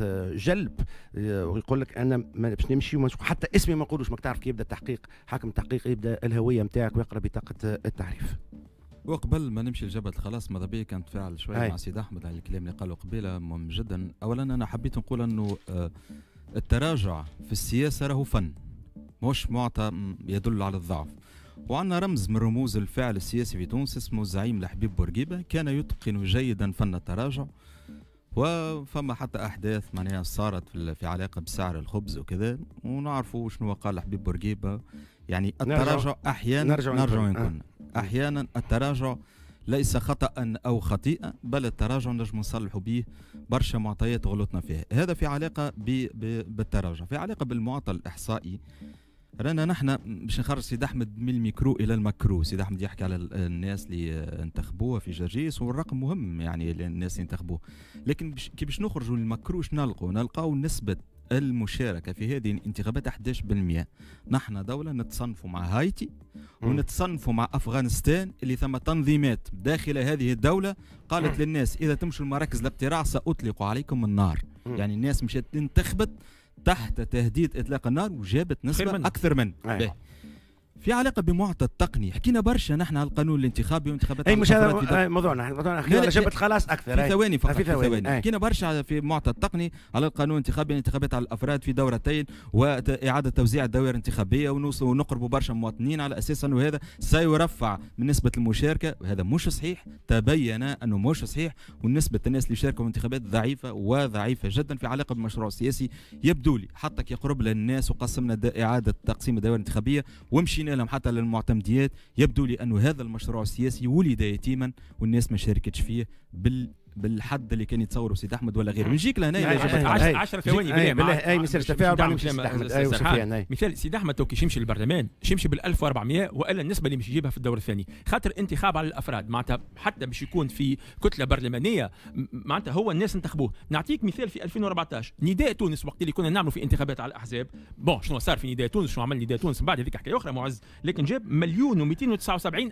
آه، جلب آه، ويقول لك انا باش نمشي حتى اسمي ما نقولوش ما تعرف كي يبدا التحقيق حاكم التحقيق يبدا الهويه نتاعك ويقرا بطاقه آه، التعريف وقبل ما نمشي لجبهه الخلاص ماذا بيا كان نتفاعل شويه هاي. مع سيد احمد على الكلام اللي قاله قبيله مهم جدا اولا انا حبيت نقول انه التراجع في السياسه راه فن مش معطى يدل على الضعف وعندنا رمز من رموز الفعل السياسي في تونس اسمه الزعيم لحبيب بورقيبه كان يتقن جيدا فن التراجع وفما حتى احداث معناها صارت في علاقه بسعر الخبز وكذا ونعرفوا شنو قال حبيب بورقيبه يعني التراجع احيانا نرجع, نكون أه. احيانا التراجع ليس خطا او خطيئه بل التراجع نجم نصلحوا به برشا معطيات غلطنا فيها هذا في علاقه بالتراجع في علاقه بالمعطى الاحصائي رانا نحن باش نخرج سيد احمد من الميكرو الى الماكرو سيد احمد يحكي على الناس اللي انتخبوها في جرجيس والرقم مهم يعني الناس اللي انتخبوه لكن بش كي باش نخرجوا شنو نلقوا نلقاو نسبه المشاركة في هذه الانتخابات 11% نحن دولة نتصنفوا مع هايتي ونتصنفوا مع أفغانستان اللي ثم تنظيمات داخل هذه الدولة قالت للناس إذا تمشوا المراكز الاقتراع سأطلق عليكم النار يعني الناس مشات انتخبت تحت تهديد اطلاق النار وجابت نسبه اكثر من أيه. في علاقه بمعطى التقني حكينا برشا نحن على القانون الانتخابي وانتخابات اي مش هذا موضوعنا موضوعنا الاخير جبت خلاص اكثر في ثواني فقط في ثواني حكينا برشا في معطى التقني على القانون الانتخابي الانتخابات على الافراد في دورتين واعاده توزيع الدوائر الانتخابيه ونوصل ونقربوا برشا مواطنين على اساس انه هذا سيرفع من نسبه المشاركه وهذا مش صحيح تبين انه مش صحيح ونسبه الناس اللي شاركوا في الانتخابات ضعيفه وضعيفه جدا في علاقه بالمشروع السياسي يبدو لي حتى يقرب للناس وقسمنا اعاده تقسيم الدوائر الانتخابيه ومشينا لهم حتى للمعتمديات يبدو لي أن هذا المشروع السياسي ولد يتيما والناس ما شاركتش فيه بال بالحد اللي كان يتصوره سيد احمد ولا غيره نجيك لهنا اذا يعني 10 ثواني إيه، بالله اي مثال استفاع سفيان مثال سيد احمد تو كيش يمشي للبرلمان يمشي بال 1400 والا النسبه اللي باش يجيبها في الدور الثاني خاطر انتخاب على الافراد معناتها حتى باش يكون في كتله برلمانيه معناتها هو الناس انتخبوه نعطيك مثال في 2014 نداء تونس وقت اللي كنا نعملوا في انتخابات على الاحزاب بون شنو صار في نداء تونس شنو عمل نداء تونس من بعد هذيك حكايه اخرى معز لكن جاب مليون و279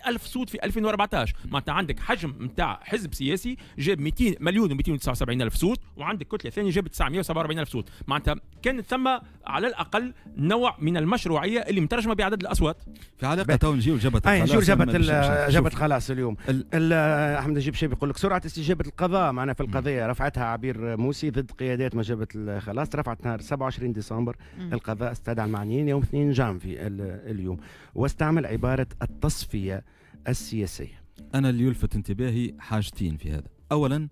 الف صوت في 2014 معناتها عندك حجم نتاع حزب سياسي جاب 200 مليون و279 الف صوت وعندك كتله ثانيه جابت 947 الف صوت معناتها كانت ثم على الاقل نوع من المشروعيه اللي مترجمه بعدد الاصوات في علاقه تو نجيو جابت اي نجيو جبت خلاص اليوم احمد نجيب شاب يقول لك سرعه استجابه القضاء معنا في القضيه رفعتها عبير موسي ضد قيادات ما جابت خلاص رفعت نهار 27 ديسمبر القضاء استدعى المعنيين يوم 2 جانفي اليوم واستعمل عباره التصفيه السياسيه انا اللي يلفت انتباهي حاجتين في هذا أولا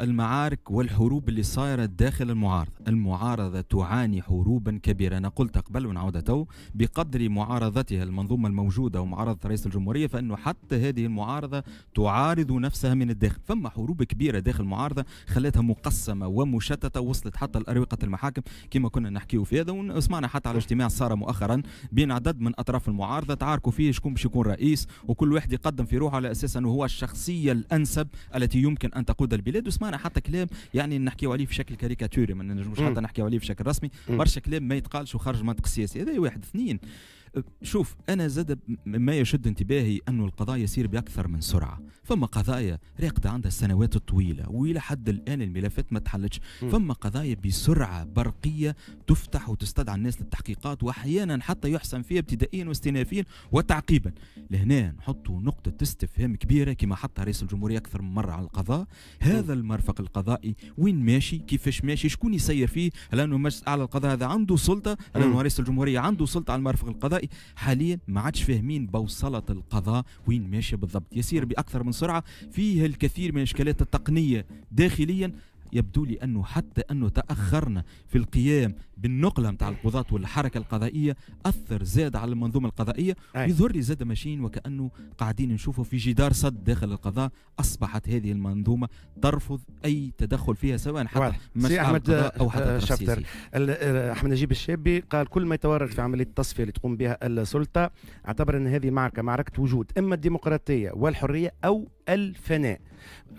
المعارك والحروب اللي صايرة داخل المعارضة المعارضة تعاني حروبا كبيرة أنا قلت قبل ونعود تو بقدر معارضتها المنظومة الموجودة ومعارضة رئيس الجمهورية فأنه حتى هذه المعارضة تعارض نفسها من الداخل فما حروب كبيرة داخل المعارضة خلتها مقسمة ومشتتة وصلت حتى لأروقة المحاكم كما كنا نحكيه في هذا وسمعنا حتى على اجتماع صار مؤخرا بين عدد من أطراف المعارضة تعاركوا فيه شكون باش يكون رئيس وكل واحد يقدم في روحه على أساس أنه هو الشخصية الأنسب التي يمكن أن تقود البلاد سمعنا حتى كلام يعني نحكيو عليه في شكل كاريكاتوري ما نجموش حتى نحكيو عليه في شكل رسمي برشا كلام ما يتقالش وخرج منطق سياسي هذا واحد اثنين شوف أنا زاد ما يشد انتباهي أنه القضاء يسير بأكثر من سرعة فما قضايا راقدة عندها السنوات الطويلة وإلى حد الآن الملفات ما تحلتش فما قضايا بسرعة برقية تفتح وتستدعى الناس للتحقيقات وأحيانا حتى يحسن فيها ابتدائيا واستئنافيا وتعقيبا لهنا نحطوا نقطة استفهام كبيرة كما حطها رئيس الجمهورية أكثر من مرة على القضاء هذا المرفق القضائي وين ماشي كيفاش ماشي شكون يسير فيه لأنه مجلس أعلى القضاء هذا عنده سلطة لأنه رئيس الجمهورية عنده سلطة على المرفق القضائي القضائي حاليا ما عادش فاهمين بوصله القضاء وين ماشيه بالضبط يسير باكثر من سرعه فيه الكثير من الاشكالات التقنيه داخليا يبدو لي أنه حتى أنه تأخرنا في القيام بالنقلة نتاع القضاة والحركة القضائية أثر زاد على المنظومة القضائية ويظهر لي زاد ماشيين وكأنه قاعدين نشوفوا في جدار صد داخل القضاء أصبحت هذه المنظومة ترفض أي تدخل فيها سواء حتى سي أحمد أو حتى آه، شفتر أحمد نجيب الشابي قال كل ما يتورط في عملية التصفية اللي تقوم بها السلطة اعتبر أن هذه معركة معركة وجود إما الديمقراطية والحرية أو الفناء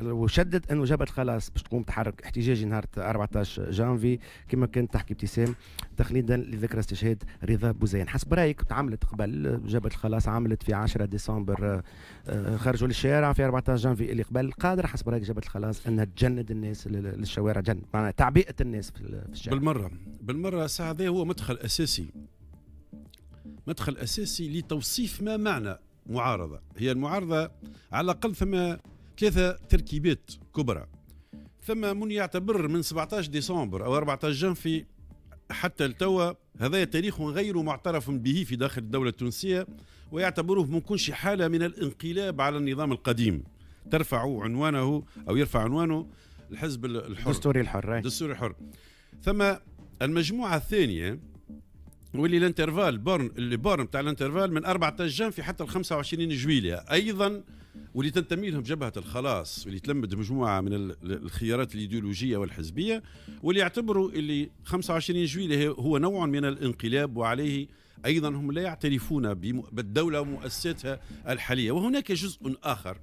وشدد انه جبل خلاص باش تقوم تحرك احتجاجي نهار 14 جانفي كما كانت تحكي ابتسام تخليدا لذكرى استشهاد رضا بوزين حسب رايك تعملت قبل جبل خلاص عملت في 10 ديسمبر آه، آه، خرجوا للشارع في 14 جانفي اللي قبل قادر حسب رايك جبل خلاص انها تجند الناس للشوارع جند معناها تعبئه الناس في الشارع بالمره بالمره الساعه هو مدخل اساسي مدخل اساسي لتوصيف ما معنى معارضه هي المعارضه على الاقل ثم ثلاثه تركيبات كبرى ثم من يعتبر من 17 ديسمبر او 14 جانفي حتى التوا هذا تاريخ غير معترف به في داخل الدولة التونسية ويعتبره ممكن شي حالة من الانقلاب على النظام القديم ترفع عنوانه أو يرفع عنوانه الحزب الحر الدستوري الحر الدستوري الحر ثم المجموعة الثانية واللي الانترفال بورن اللي بورن تاع الانترفال من 14 في حتى ال 25 جويلية ايضا واللي تنتمي لهم جبهه الخلاص واللي تلمد مجموعه من الخيارات الايديولوجيه والحزبيه واللي يعتبروا اللي 25 جويلية هو نوع من الانقلاب وعليه ايضا هم لا يعترفون بالدوله ومؤسساتها الحاليه وهناك جزء اخر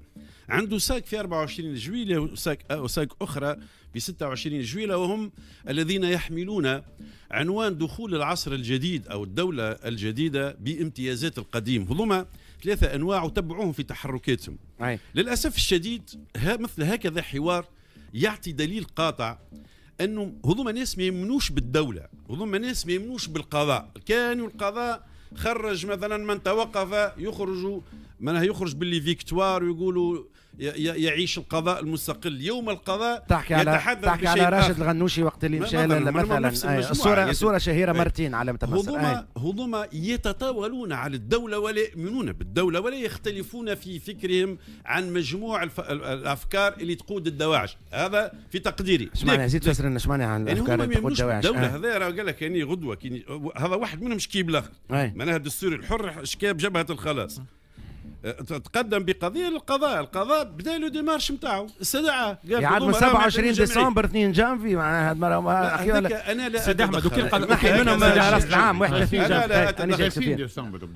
عنده ساك في 24 جويلية وساك, وساك أخرى في 26 جويلية وهم الذين يحملون عنوان دخول العصر الجديد أو الدولة الجديدة بامتيازات القديم هذوما ثلاثة أنواع وتبعوهم في تحركاتهم أي. للأسف الشديد مثل هكذا حوار يعطي دليل قاطع انه هذوما ناس ما يمنوش بالدوله هذوما ناس ما يمنوش بالقضاء كان القضاء خرج مثلا من توقف يخرج معناها يخرج باللي فيكتوار ويقولوا يعيش القضاء المستقل يوم القضاء تحكي على تحكي على راشد آخر. الغنوشي وقت اللي مشى مثلا الصوره الصوره شهيره إيه. مرتين على هذوما هذوما يتطاولون على الدوله ولا يؤمنون بالدوله ولا يختلفون في فكرهم عن مجموع الف... الافكار اللي تقود الدواعش هذا في تقديري شمعنى زيد فسر لنا شمعنى عن يعني الافكار اللي تقود الدواعش الدوله آه. هذا قال لك يعني غدوه هذا واحد منهم شكيب الاخر معناها الدستور الحر شكاب جبهه الخلاص تقدم بقضيه للقضاء، القضاء بدا له ديمارش نتاعو استدعى قال يعاد 27 ديسمبر 2 جانفي مع هاد المره انا لا سيدي احمد وكيل قال نحي منهم راس العام 31 جانفي انا لا 30 ديسمبر